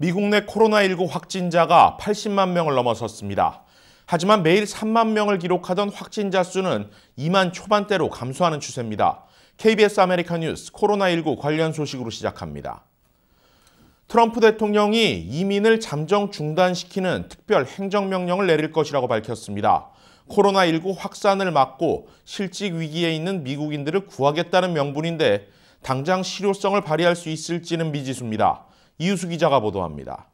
미국 내 코로나19 확진자가 80만 명을 넘어섰습니다. 하지만 매일 3만 명을 기록하던 확진자 수는 2만 초반대로 감소하는 추세입니다. KBS 아메리카 뉴스 코로나19 관련 소식으로 시작합니다. 트럼프 대통령이 이민을 잠정 중단시키는 특별 행정명령을 내릴 것이라고 밝혔습니다. 코로나19 확산을 막고 실직 위기에 있는 미국인들을 구하겠다는 명분인데 당장 실효성을 발휘할 수 있을지는 미지수입니다. 이유수 기자가 보도합니다.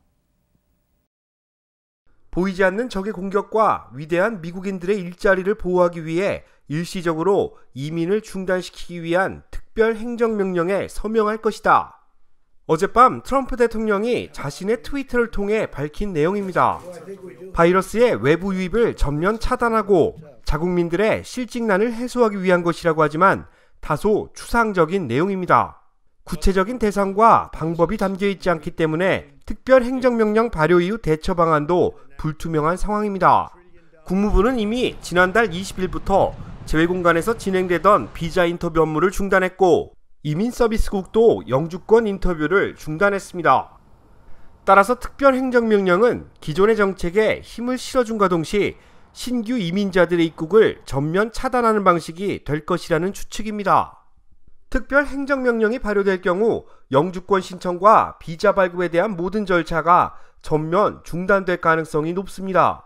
보이지 않는 적의 공격과 위대한 미국인들의 일자리를 보호하기 위해 일시적으로 이민을 중단시키기 위한 특별 행정명령에 서명할 것이다. 어젯밤 트럼프 대통령이 자신의 트위터를 통해 밝힌 내용입니다. 바이러스의 외부 유입을 전면 차단하고 자국민들의 실직난을 해소하기 위한 것이라고 하지만 다소 추상적인 내용입니다. 구체적인 대상과 방법이 담겨 있지 않기 때문에 특별 행정명령 발효 이후 대처 방안도 불투명한 상황입니다. 국무부는 이미 지난달 20일부터 재외공간에서 진행되던 비자 인터뷰 업무를 중단했고 이민서비스국도 영주권 인터뷰를 중단했습니다. 따라서 특별행정명령은 기존의 정책에 힘을 실어준과 동시 신규 이민자들의 입국을 전면 차단하는 방식이 될 것이라는 추측입니다. 특별 행정명령이 발효될 경우 영주권 신청과 비자 발급에 대한 모든 절차가 전면 중단될 가능성이 높습니다.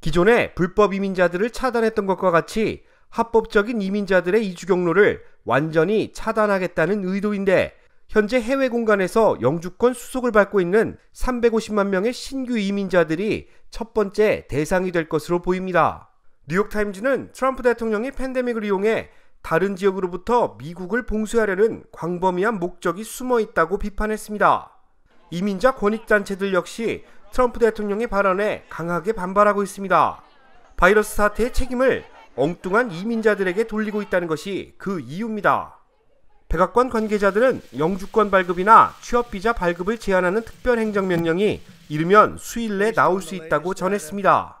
기존에 불법 이민자들을 차단했던 것과 같이 합법적인 이민자들의 이주 경로를 완전히 차단하겠다는 의도인데 현재 해외 공간에서 영주권 수속을 받고 있는 350만 명의 신규 이민자들이 첫 번째 대상이 될 것으로 보입니다. 뉴욕타임즈는 트럼프 대통령이 팬데믹을 이용해 다른 지역으로부터 미국을 봉쇄하려는 광범위한 목적이 숨어 있다고 비판했습니다. 이민자 권익단체들 역시 트럼프 대통령의 발언에 강하게 반발하고 있습니다. 바이러스 사태의 책임을 엉뚱한 이민자들에게 돌리고 있다는 것이 그 이유입니다. 백악관 관계자들은 영주권 발급이나 취업비자 발급을 제한하는 특별행정명령이 이르면 수일 내 나올 수 있다고 전했습니다.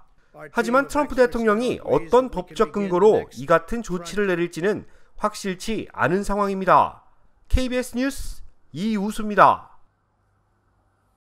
하지만 트럼프 대통령이 어떤 법적 근거로 이 같은 조치를 내릴지는 확실치 않은 상황입니다. KBS 뉴스 이우수입니다.